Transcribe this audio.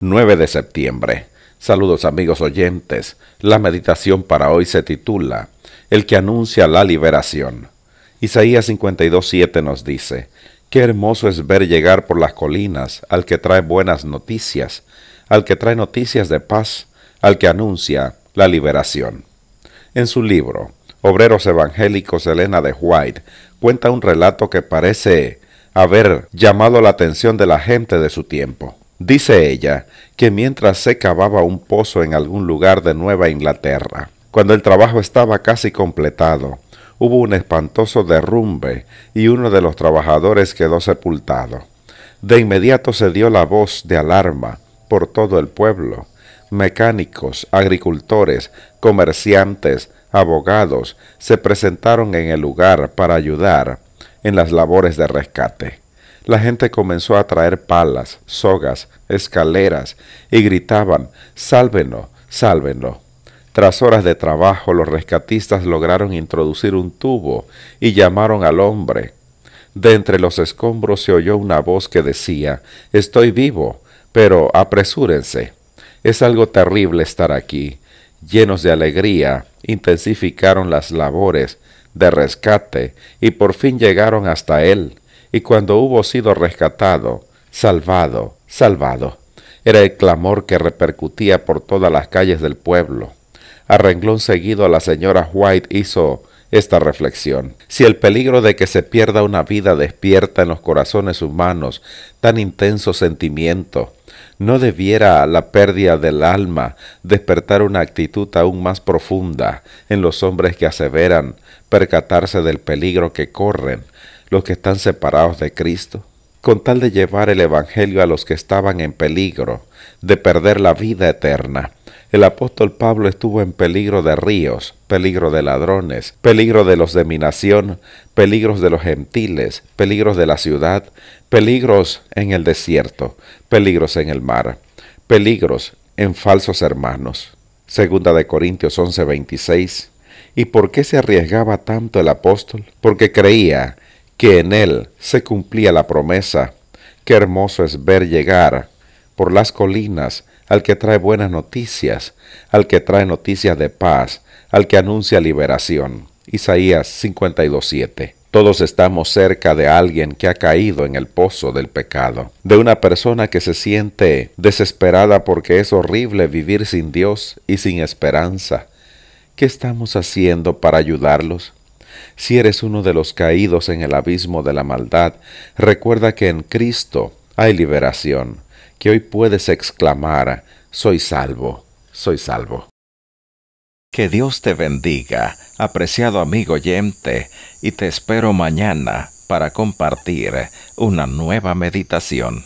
9 de septiembre. Saludos amigos oyentes. La meditación para hoy se titula El que anuncia la liberación. Isaías 52.7 nos dice, Qué hermoso es ver llegar por las colinas al que trae buenas noticias, al que trae noticias de paz, al que anuncia la liberación. En su libro, Obreros Evangélicos Elena de White cuenta un relato que parece haber llamado la atención de la gente de su tiempo. Dice ella que mientras se cavaba un pozo en algún lugar de Nueva Inglaterra, cuando el trabajo estaba casi completado, hubo un espantoso derrumbe y uno de los trabajadores quedó sepultado. De inmediato se dio la voz de alarma por todo el pueblo. Mecánicos, agricultores, comerciantes, abogados se presentaron en el lugar para ayudar en las labores de rescate. La gente comenzó a traer palas, sogas, escaleras y gritaban, sálvenlo, sálvenlo. Tras horas de trabajo, los rescatistas lograron introducir un tubo y llamaron al hombre. De entre los escombros se oyó una voz que decía, Estoy vivo, pero apresúrense. Es algo terrible estar aquí. Llenos de alegría, intensificaron las labores de rescate y por fin llegaron hasta él y cuando hubo sido rescatado, salvado, salvado. Era el clamor que repercutía por todas las calles del pueblo. A renglón seguido la señora White hizo esta reflexión. Si el peligro de que se pierda una vida despierta en los corazones humanos tan intenso sentimiento, ¿no debiera la pérdida del alma despertar una actitud aún más profunda en los hombres que aseveran percatarse del peligro que corren, los que están separados de Cristo, con tal de llevar el Evangelio a los que estaban en peligro de perder la vida eterna. El apóstol Pablo estuvo en peligro de ríos, peligro de ladrones, peligro de los de mi nación, peligros de los gentiles, peligros de la ciudad, peligros en el desierto, peligros en el mar, peligros en falsos hermanos. Segunda de Corintios 11:26. ¿Y por qué se arriesgaba tanto el apóstol? Porque creía que en él se cumplía la promesa. Qué hermoso es ver llegar por las colinas al que trae buenas noticias, al que trae noticias de paz, al que anuncia liberación. Isaías 52.7. Todos estamos cerca de alguien que ha caído en el pozo del pecado, de una persona que se siente desesperada porque es horrible vivir sin Dios y sin esperanza. ¿Qué estamos haciendo para ayudarlos? Si eres uno de los caídos en el abismo de la maldad, recuerda que en Cristo hay liberación, que hoy puedes exclamar, soy salvo, soy salvo. Que Dios te bendiga, apreciado amigo oyente, y te espero mañana para compartir una nueva meditación.